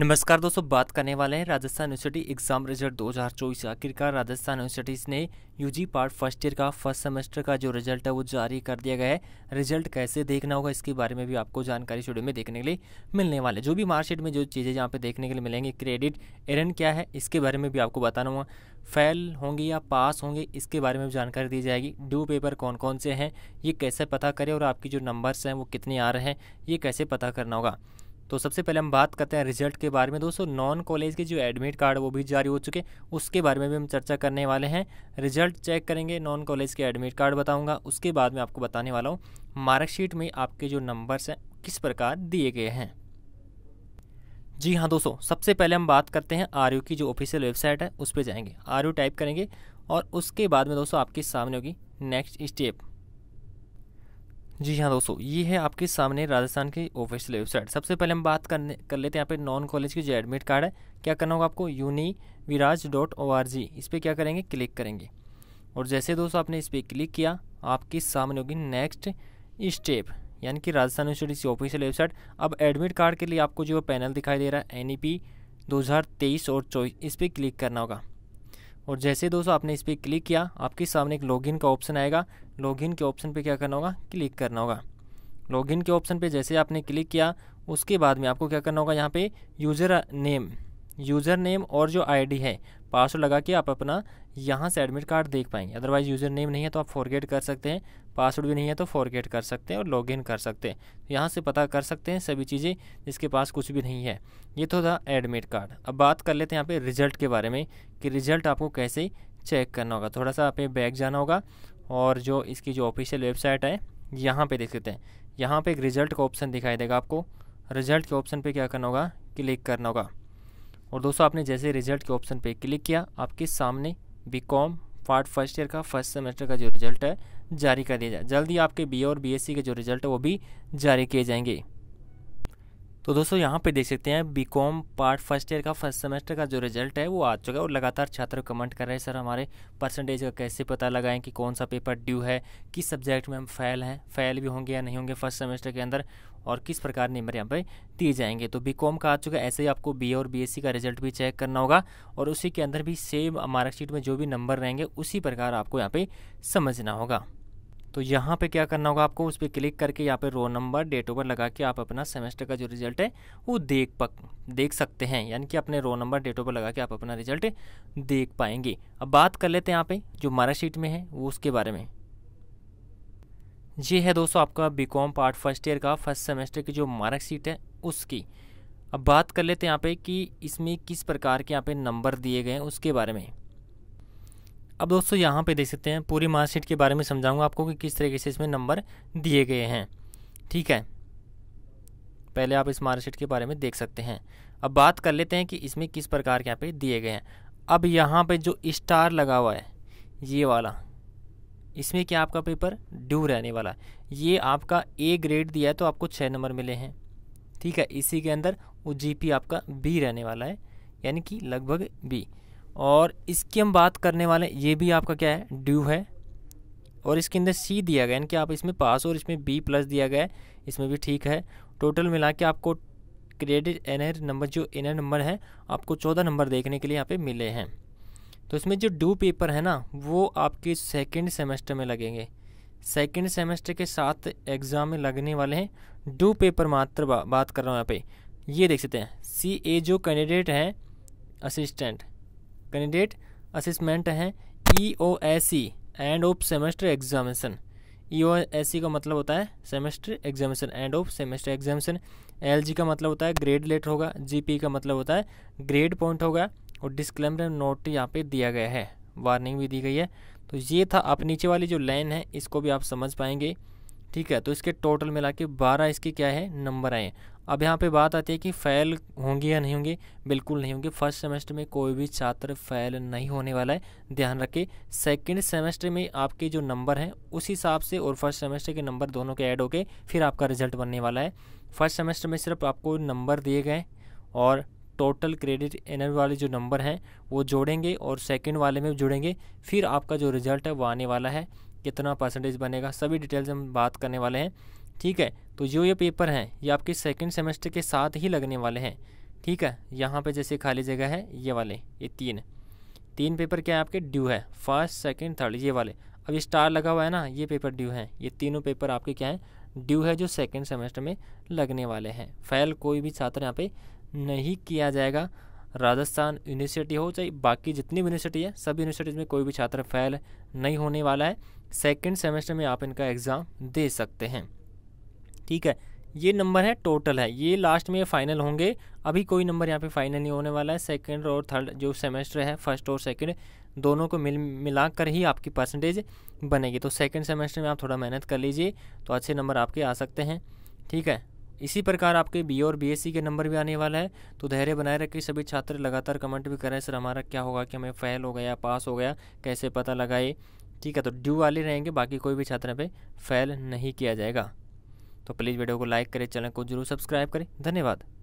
नमस्कार दोस्तों बात करने वाले हैं राजस्थान यूनिवर्सिटी एग्जाम रिजल्ट 2024 आखिरकार राजस्थान यूनिवर्सिटीज़ ने यूजी पार्ट फर्स्ट ईयर का फर्स्ट सेमेस्टर का जो रिजल्ट है वो जारी कर दिया गया है रिजल्ट कैसे देखना होगा इसके बारे में भी आपको जानकारी स्टूडियो में देखने के लिए मिलने वाले जो भी मार्कशीट में जो चीज़ें यहाँ पे देखने के लिए मिलेंगे क्रेडिट एरन क्या है इसके बारे में भी आपको बताना हुआ फेल होंगे या पास होंगे इसके बारे में भी जानकारी दी जाएगी ड्यू पेपर कौन कौन से हैं ये कैसे पता करें और आपकी जो नंबर्स हैं वो कितने आ रहे हैं ये कैसे पता करना होगा तो सबसे पहले हम बात करते हैं रिजल्ट के बारे में दोस्तों नॉन कॉलेज के जो एडमिट कार्ड वो भी जारी हो चुके उसके बारे में भी हम चर्चा करने वाले हैं रिजल्ट चेक करेंगे नॉन कॉलेज के एडमिट कार्ड बताऊंगा उसके बाद में आपको बताने वाला हूँ मार्कशीट में आपके जो नंबर्स हैं किस प्रकार दिए गए हैं जी हाँ दोस्तों सबसे पहले हम बात करते हैं आर की जो ऑफिशियल वेबसाइट है उस पर जाएंगे आर टाइप करेंगे और उसके बाद में दोस्तों आपके सामने होगी नेक्स्ट स्टेप जी हाँ दोस्तों ये है आपके सामने राजस्थान की ऑफिशियल वेबसाइट सबसे पहले हम बात करने कर लेते हैं यहाँ पे नॉन कॉलेज की जो एडमिट कार्ड है क्या करना होगा आपको uniraj dot O R G इस पर क्या करेंगे क्लिक करेंगे और जैसे दोस्तों आपने इस पर क्लिक किया आपके सामने होगी नेक्स्ट स्टेप यानी कि राजस्थान यूनिवर्सिटी की ऑफिशियल वेबसाइट अब एडमिट कार्ड के लिए आपको जो पैनल दिखाई दे रहा है एन ई पी दो हज़ार तेईस और चौबीस इस पर क्लिक करना होगा और जैसे दोस्तों आपने इस पर क्लिक किया आपके सामने एक लॉगिन का ऑप्शन आएगा लॉगिन के ऑप्शन पे क्या करना होगा क्लिक करना होगा लॉगिन के ऑप्शन पे जैसे आपने क्लिक किया उसके बाद में आपको क्या करना होगा यहाँ पे यूज़र नेम यूज़र नेम और जो आईडी है पासवर्ड लगा के आप अपना यहाँ से एडमिट कार्ड देख पाएंगे अदरवाइज यूज़र नेम नहीं है तो आप फॉरगेट कर सकते हैं पासवर्ड भी नहीं है तो फॉरगेट कर सकते हैं और लॉगिन कर सकते हैं तो यहाँ से पता कर सकते हैं सभी चीज़ें जिसके पास कुछ भी नहीं है ये तो था एडमिट कार्ड अब बात कर लेते हैं यहाँ पर रिजल्ट के बारे में कि रिजल्ट आपको कैसे चेक करना होगा थोड़ा सा आप बैक जाना होगा और जो इसकी जो ऑफिशियल वेबसाइट है यहाँ पर देख लेते हैं यहाँ पर एक रिजल्ट का ऑप्शन दिखाई देगा आपको रिजल्ट के ऑप्शन पर क्या करना होगा क्लिक करना होगा और दोस्तों आपने जैसे रिजल्ट के ऑप्शन पे क्लिक किया आपके सामने B com part first year का फर्स्ट सेमेस्टर का जो रिजल्ट है जारी कर दिया जाए जल्दी आपके बी और बी के जो रिजल्ट है वो भी जारी किए जाएंगे तो दोस्तों यहाँ पे देख सकते हैं B com part first year का फर्स्ट सेमेस्टर का जो रिजल्ट है वो आ चुका है और लगातार छात्र कमेंट कर रहे हैं सर हमारे परसेंटेज का कैसे पता लगाएं कि कौन सा पेपर ड्यू है किस सब्जेक्ट में हम फैल हैं फैल भी होंगे या नहीं होंगे फर्स्ट सेमेस्टर के अंदर और किस प्रकार नंबर यहाँ पर दिए जाएंगे तो बी कॉम का आ चुका है ऐसे ही आपको बी और बी का रिजल्ट भी चेक करना होगा और उसी के अंदर भी सेम मार्कशीट में जो भी नंबर रहेंगे उसी प्रकार आपको यहाँ पर समझना होगा तो यहाँ पे क्या करना होगा आपको उस पर क्लिक करके यहाँ पे रो नंबर डेट बर्थ लगा के आप अपना सेमेस्टर का जो रिजल्ट है वो देख पक देख सकते हैं यानी कि अपने रो नंबर डेट बर्थ लगा के आप अपना रिजल्ट देख पाएंगे अब बात कर लेते हैं यहाँ पे जो मार्कशीट में है वो उसके बारे में ये है दोस्तों आपका B com part first year का फर्स्ट सेमेस्टर की जो मार्कशीट है उसकी अब बात कर लेते हैं यहाँ पे कि इसमें किस प्रकार के यहाँ पे नंबर दिए गए हैं उसके बारे में अब दोस्तों यहाँ पे देख सकते हैं पूरी मार्कशीट के बारे में समझाऊंगा आपको कि किस तरीके से इसमें नंबर दिए गए हैं ठीक है पहले आप इस मार्कशीट के बारे में देख सकते हैं अब बात कर लेते हैं कि इसमें किस प्रकार के यहाँ पे दिए गए हैं अब यहाँ पे जो स्टार लगा हुआ है ये वाला इसमें क्या आपका पेपर ड्यू रहने वाला ये आपका ए ग्रेड दिया है तो आपको छः नंबर मिले हैं ठीक है इसी के अंदर वो जी आपका बी रहने वाला है यानी कि लगभग बी और इसकी हम बात करने वाले ये भी आपका क्या है ड्यू है और इसके अंदर सी दिया गया यानी कि आप इसमें पास और इसमें बी प्लस दिया गया है इसमें भी ठीक है टोटल मिला के आपको क्रेडिट एनर नंबर जो एनर नंबर है आपको चौदह नंबर देखने के लिए यहाँ पे मिले हैं तो इसमें जो ड्यू पेपर है ना वो आपके सेकेंड सेमेस्टर में लगेंगे सेकेंड सेमेस्टर के साथ एग्ज़ाम में लगने वाले हैं ड्यू पेपर मात्र बा, बात कर रहा हूँ यहाँ पे ये देख सकते हैं सी ए जो कैंडिडेट हैं असिस्टेंट कैंडिडेट असिसमेंट हैं E O S C end of semester examination E O S C का मतलब होता है semester examination end of semester examination L G का मतलब होता है ग्रेड लेट होगा जी पी का मतलब होता है ग्रेड पॉइंट होगा और डिस्क्लेमर नोट यहाँ पे दिया गया है वार्निंग भी दी गई है तो ये था आप नीचे वाली जो लाइन है इसको भी आप समझ पाएंगे ठीक है तो इसके टोटल मिला के बारह इसके क्या है नंबर आए अब यहाँ पे बात आती है कि फेल होंगे या नहीं होंगे बिल्कुल नहीं होंगे फर्स्ट सेमेस्टर में कोई भी छात्र फ़ैल नहीं होने वाला है ध्यान रखें सेकंड सेमेस्टर में आपके जो नंबर हैं उस हिसाब से और फर्स्ट सेमेस्टर के नंबर दोनों के ऐड होके फिर आपका रिजल्ट बनने वाला है फर्स्ट सेमेस्टर में सिर्फ आपको नंबर दिए गए और टोटल क्रेडिट एनर वाले जो नंबर हैं वो जोड़ेंगे और सेकंड वाले में जुड़ेंगे फिर आपका जो रिजल्ट है वो आने वाला है कितना परसेंटेज बनेगा सभी डिटेल्स हम बात करने वाले हैं ठीक है तो जो ये पेपर हैं ये आपके सेकेंड सेमेस्टर के साथ ही लगने वाले हैं ठीक है यहाँ पे जैसे खाली जगह है ये वाले ये तीन तीन पेपर क्या है आपके ड्यू है फर्स्ट सेकंड थर्ड ये वाले अब ये स्टार लगा हुआ है ना ये पेपर ड्यू हैं ये तीनों पेपर आपके क्या हैं ड्यू है जो सेकेंड सेमेस्टर में लगने वाले हैं फैल कोई भी छात्र यहाँ पे नहीं किया जाएगा राजस्थान यूनिवर्सिटी हो चाहे बाकी जितनी भी यूनिवर्सिटी है सब यूनिवर्सिटीज़ में कोई भी छात्र फेल नहीं होने वाला है सेकेंड सेमेस्टर में आप इनका एग्ज़ाम दे सकते हैं ठीक है ये नंबर है टोटल है ये लास्ट में फाइनल होंगे अभी कोई नंबर यहाँ पे फाइनल नहीं होने वाला है सेकंड और थर्ड जो सेमेस्टर है फर्स्ट और सेकंड दोनों को मिल मिलाकर ही आपकी परसेंटेज बनेगी तो सेकंड सेमेस्टर में आप थोड़ा मेहनत कर लीजिए तो अच्छे नंबर आपके आ सकते हैं ठीक है इसी प्रकार आपके बी और बी के नंबर भी आने वाला है तो धैर्य बनाए रखें सभी छात्र लगातार कमेंट भी करें सर हमारा क्या होगा कि हमें फेल हो गया पास हो गया कैसे पता लगाए ठीक है तो ड्यू वाले रहेंगे बाकी कोई भी छात्र पे फेल नहीं किया जाएगा तो प्लीज़ वीडियो को लाइक करें चैनल को जरूर सब्सक्राइब करें धन्यवाद